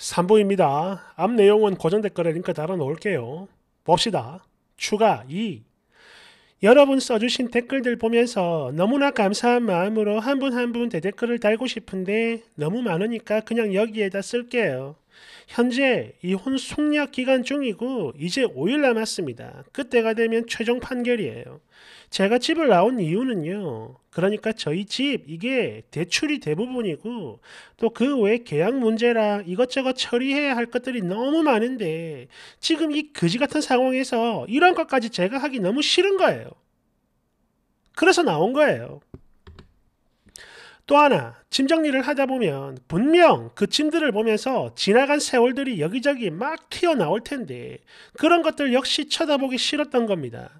3부입니다. 앞 내용은 고정 댓글에 링크 달아놓을게요. 봅시다. 추가 2. 여러분 써주신 댓글들 보면서 너무나 감사한 마음으로 한 분 한 분 대댓글을 달고 싶은데 너무 많으니까 그냥 여기에다 쓸게요. 현재 이혼 속약 기간 중이고 이제 5일 남았습니다. 그때가 되면 최종 판결이에요. 제가 집을 나온 이유는요. 그러니까 저희 집 이게 대출이 대부분이고 또 그 외 계약 문제랑 이것저것 처리해야 할 것들이 너무 많은데 지금 이 거지 같은 상황에서 이런 것까지 제가 하기 너무 싫은 거예요. 그래서 나온 거예요. 또 하나 짐 정리를 하다 보면 분명 그 짐들을 보면서 지나간 세월들이 여기저기 막 튀어나올 텐데 그런 것들 역시 쳐다보기 싫었던 겁니다.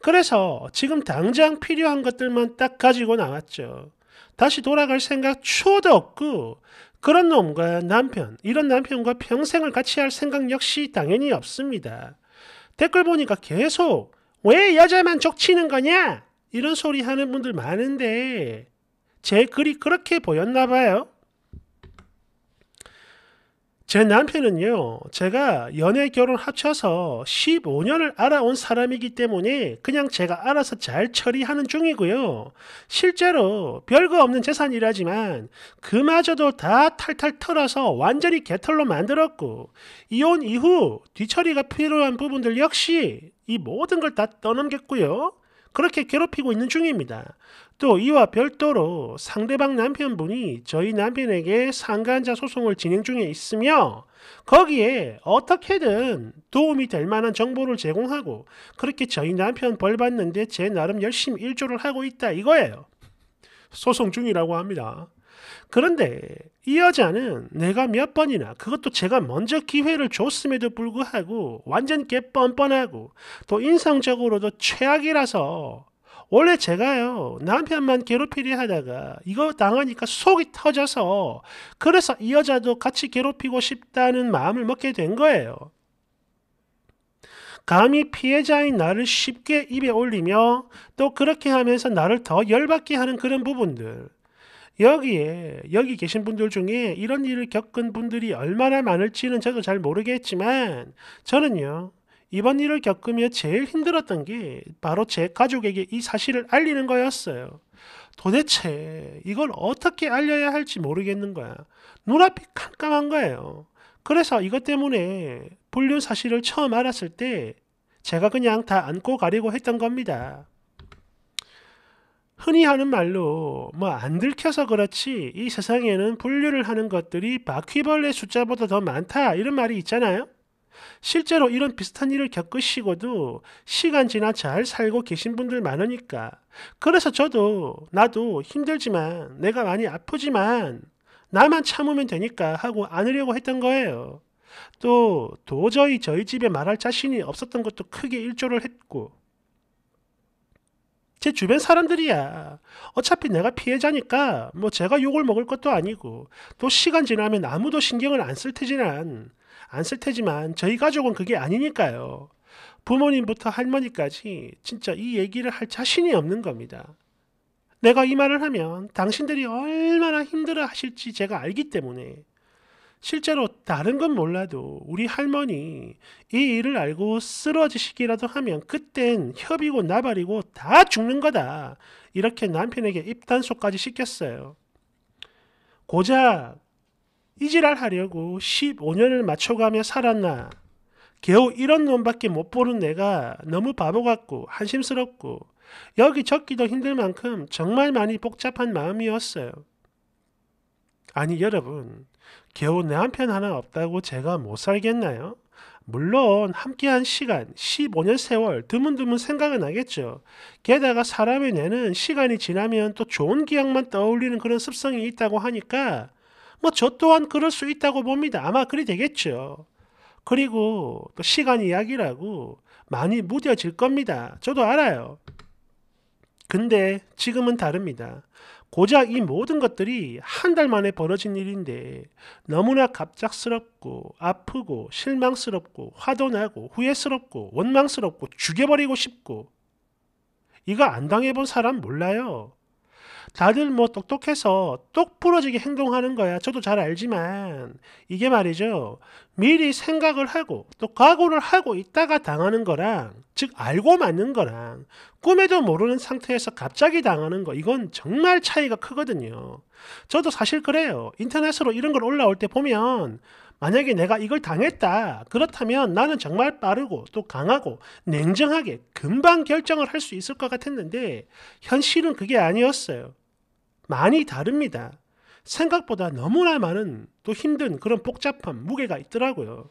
그래서 지금 당장 필요한 것들만 딱 가지고 나왔죠. 다시 돌아갈 생각 추호도 없고 그런 놈과 남편, 이런 남편과 평생을 같이 할 생각 역시 당연히 없습니다. 댓글 보니까 계속 왜 여자만 족치는 거냐? 이런 소리 하는 분들 많은데 제 글이 그렇게 보였나 봐요. 제 남편은요, 제가 연애 결혼 합쳐서 15년을 알아온 사람이기 때문에 그냥 제가 알아서 잘 처리하는 중이고요. 실제로 별거 없는 재산이라지만 그마저도 다 탈탈 털어서 완전히 개털로 만들었고, 이혼 이후 뒤처리가 필요한 부분들 역시 이 모든 걸 다 떠넘겼고요. 그렇게 괴롭히고 있는 중입니다. 또 이와 별도로 상대방 남편분이 저희 남편에게 상간자 소송을 진행 중에 있으며 거기에 어떻게든 도움이 될 만한 정보를 제공하고 그렇게 저희 남편 벌 받는데 제 나름 열심히 일조를 하고 있다 이거예요. 소송 중이라고 합니다. 그런데 이 여자는 내가 몇 번이나 그것도 제가 먼저 기회를 줬음에도 불구하고 완전 개 뻔뻔하고 또인상적으로도 최악이라서 원래 제가요 남편만 괴롭히려 하다가 이거 당하니까 속이 터져서 그래서 이 여자도 같이 괴롭히고 싶다는 마음을 먹게 된 거예요. 감히 피해자인 나를 쉽게 입에 올리며 또 그렇게 하면서 나를 더 열받게 하는 그런 부분들 여기에 여기 계신 분들 중에 이런 일을 겪은 분들이 얼마나 많을지는 저도 잘 모르겠지만 저는요. 이번 일을 겪으며 제일 힘들었던 게 바로 제 가족에게 이 사실을 알리는 거였어요. 도대체 이걸 어떻게 알려야 할지 모르겠는 거야. 눈앞이 깜깜한 거예요. 그래서 이것 때문에 불륜 사실을 처음 알았을 때 제가 그냥 다 안고 가려고 했던 겁니다. 흔히 하는 말로 뭐 안 들켜서 그렇지 이 세상에는 분류를 하는 것들이 바퀴벌레 숫자보다 더 많다 이런 말이 있잖아요. 실제로 이런 비슷한 일을 겪으시고도 시간 지나 잘 살고 계신 분들 많으니까 그래서 저도 나도 힘들지만 내가 많이 아프지만 나만 참으면 되니까 하고 안으려고 했던 거예요. 또 도저히 저희 집에 말할 자신이 없었던 것도 크게 일조를 했고 제 주변 사람들이야. 어차피 내가 피해자니까 뭐 제가 욕을 먹을 것도 아니고 또 시간 지나면 아무도 신경을 안 쓸 테지만 안 쓸 테지만 저희 가족은 그게 아니니까요. 부모님부터 할머니까지 진짜 이 얘기를 할 자신이 없는 겁니다. 내가 이 말을 하면 당신들이 얼마나 힘들어 하실지 제가 알기 때문에 실제로 다른 건 몰라도 우리 할머니 이 일을 알고 쓰러지시기라도 하면 그땐 협이고 나발이고 다 죽는 거다. 이렇게 남편에게 입단속까지 시켰어요. 고작 이질랄 하려고 15년을 맞춰가며 살았나. 겨우 이런 놈밖에 못 보는 내가 너무 바보 같고 한심스럽고 여기 적기도 힘들 만큼 정말 많이 복잡한 마음이었어요. 아니 여러분 겨우 내 한편 하나 없다고 제가 못 살겠나요? 물론 함께한 시간, 15년 세월 드문드문 생각은 나겠죠. 게다가 사람의 뇌는 시간이 지나면 또 좋은 기억만 떠올리는 그런 습성이 있다고 하니까 뭐 저 또한 그럴 수 있다고 봅니다. 아마 그리 되겠죠. 그리고 또 시간 이약이라고 많이 무뎌질 겁니다. 저도 알아요. 근데 지금은 다릅니다. 고작 이 모든 것들이 한 달 만에 벌어진 일인데 너무나 갑작스럽고 아프고 실망스럽고 화도 나고 후회스럽고 원망스럽고 죽여버리고 싶고 이거 안 당해본 사람 몰라요. 다들 뭐 똑똑해서 똑부러지게 행동하는 거야. 저도 잘 알지만 이게 말이죠. 미리 생각을 하고 또 각오를 하고 있다가 당하는 거랑 즉 알고 맞는 거랑 꿈에도 모르는 상태에서 갑자기 당하는 거 이건 정말 차이가 크거든요. 저도 사실 그래요. 인터넷으로 이런 걸 올라올 때 보면 만약에 내가 이걸 당했다. 그렇다면 나는 정말 빠르고 또 강하고 냉정하게 금방 결정을 할 수 있을 것 같았는데 현실은 그게 아니었어요. 많이 다릅니다. 생각보다 너무나 많은 또 힘든 그런 복잡한 무게가 있더라고요.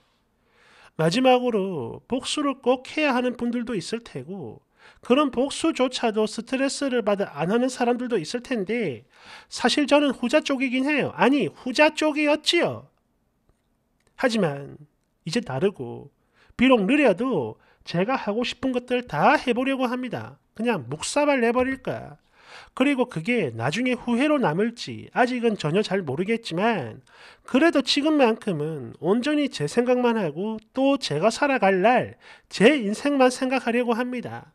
마지막으로 복수를 꼭 해야 하는 분들도 있을 테고, 그런 복수조차도 스트레스를 받아 안 하는 사람들도 있을 텐데, 사실 저는 후자 쪽이긴 해요. 아니, 후자 쪽이었지요. 하지만 이제 다르고 비록 느려도 제가 하고 싶은 것들 다 해보려고 합니다. 그냥 묵사발 내버릴까. 그리고 그게 나중에 후회로 남을지 아직은 전혀 잘 모르겠지만 그래도 지금만큼은 온전히 제 생각만 하고 또 제가 살아갈 날 제 인생만 생각하려고 합니다.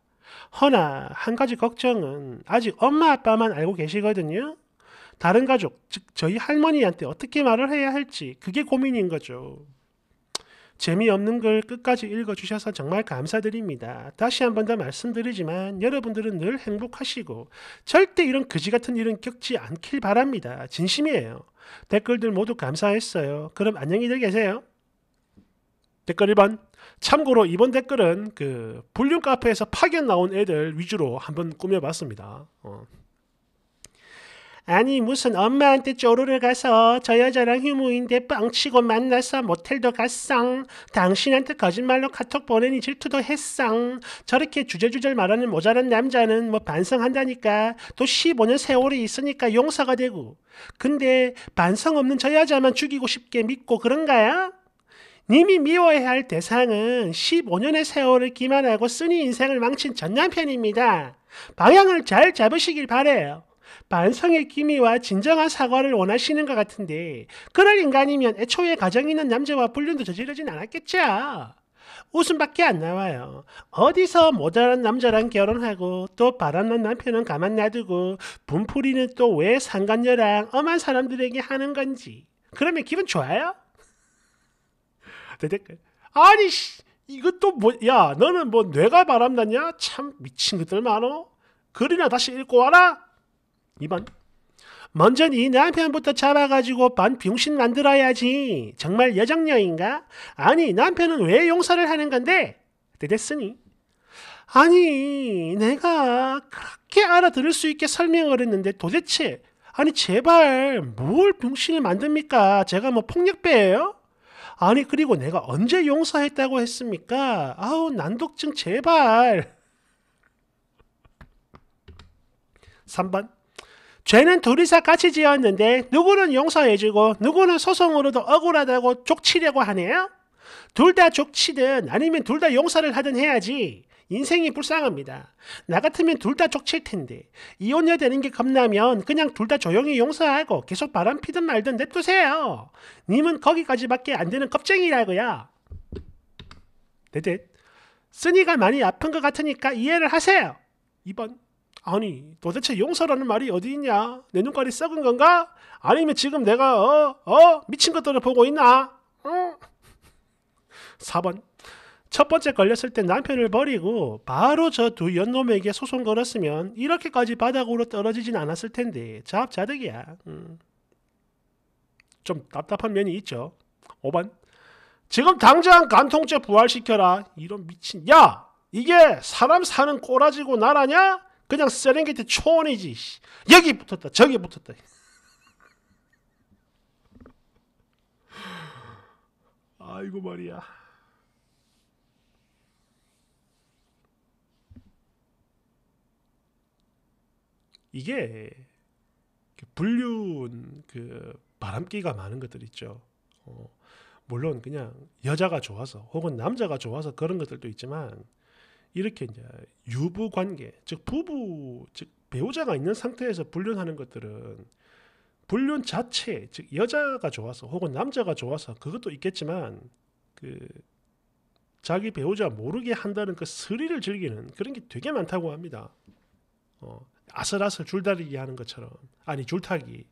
허나 한 가지 걱정은 아직 엄마 아빠만 알고 계시거든요. 다른 가족, 즉 저희 할머니한테 어떻게 말을 해야 할지 그게 고민인 거죠. 재미없는 걸 끝까지 읽어주셔서 정말 감사드립니다. 다시 한 번 더 말씀드리지만 여러분들은 늘 행복하시고 절대 이런 그지 같은 일은 겪지 않길 바랍니다. 진심이에요. 댓글들 모두 감사했어요. 그럼 안녕히들 계세요. 댓글 1번. 참고로 이번 댓글은 그 불륜 카페에서 파견 나온 애들 위주로 한번 꾸며봤습니다. 어. 아니 무슨 엄마한테 쪼르르 가서 저 여자랑 휴무인데 뻥치고 만나서 모텔도 갔상 당신한테 거짓말로 카톡 보내니 질투도 했상 저렇게 주절주절 말하는 모자란 남자는 뭐 반성한다니까 또 15년 세월이 있으니까 용서가 되고 근데 반성 없는 저 여자만 죽이고 싶게 믿고 그런가요? 님이 미워해야 할 대상은 15년의 세월을 기만하고 쓰니 인생을 망친 전 남편입니다. 방향을 잘 잡으시길 바래요. 반성의 기미와 진정한 사과를 원하시는 것 같은데 그럴 인간이면 애초에 가정 있는 남자와 불륜도 저지르진 않았겠죠. 웃음밖에 안 나와요. 어디서 모자란 남자랑 결혼하고 또 바람난 남편은 가만 놔두고 분풀이는 또 왜 상간녀랑 엄한 사람들에게 하는 건지. 그러면 기분 좋아요? 댓글 아니 씨, 이것도 뭐, 야 너는 뭐 뇌가 바람났냐? 참 미친 것들 많어. 글이나 다시 읽고 와라. 2번 먼저 네 남편부터 잡아가지고 반병신 만들어야지. 정말 여정녀인가? 아니 남편은 왜 용서를 하는 건데? 됐으니 아니 내가 그렇게 알아들을 수 있게 설명을 했는데 도대체 아니 제발 뭘 병신을 만듭니까? 제가 뭐 폭력배예요? 아니 그리고 내가 언제 용서했다고 했습니까? 아우 난독증 제발 3번 죄는 둘이서 같이 지었는데 누구는 용서해주고 누구는 소송으로도 억울하다고 족치려고 하네요? 둘 다 족치든 아니면 둘 다 용서를 하든 해야지 인생이 불쌍합니다. 나 같으면 둘 다 족칠 텐데 이혼녀 되는 게 겁나면 그냥 둘 다 조용히 용서하고 계속 바람 피든 말든 냅두세요. 님은 거기까지밖에 안 되는 겁쟁이라고요. 대대 네, 네. 쓰니가 많이 아픈 것 같으니까 이해를 하세요. 2번 아니 도대체 용서라는 말이 어디 있냐? 내 눈깔이 썩은 건가? 아니면 지금 내가 어? 어? 미친 것들을 보고 있나? 응? 어? 4번 첫 번째 걸렸을 때 남편을 버리고 바로 저 두 연놈에게 소송 걸었으면 이렇게까지 바닥으로 떨어지진 않았을 텐데 잡자득이야. 음. 좀 답답한 면이 있죠. 5번 지금 당장 간통죄 부활시켜라. 이런 미친 야 이게 사람 사는 꼬라지고 나라냐? 그냥 세렝게티 초원이지. 여기 붙었다. 저기 붙었다. 아이고 말이야. 이게 그 불륜 그 바람기가 많은 것들 있죠. 어, 물론 그냥 여자가 좋아서 혹은 남자가 좋아서 그런 것들도 있지만 이렇게 이제 유부 관계, 즉 부부, 즉 배우자가 있는 상태에서 불륜하는 것들은 불륜 자체, 즉 여자가 좋아서 혹은 남자가 좋아서 그것도 있겠지만 그 자기 배우자 모르게 한다는 그 스릴을 즐기는 그런 게 되게 많다고 합니다. 어, 아슬아슬 줄다리기 하는 것처럼 아니 줄타기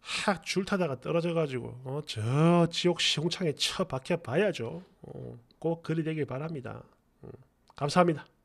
하 줄타다가 떨어져가지고 어, 저 지옥 시공창에 처박혀 봐야죠. 어, 꼭 그리 되길 바랍니다. 감사합니다.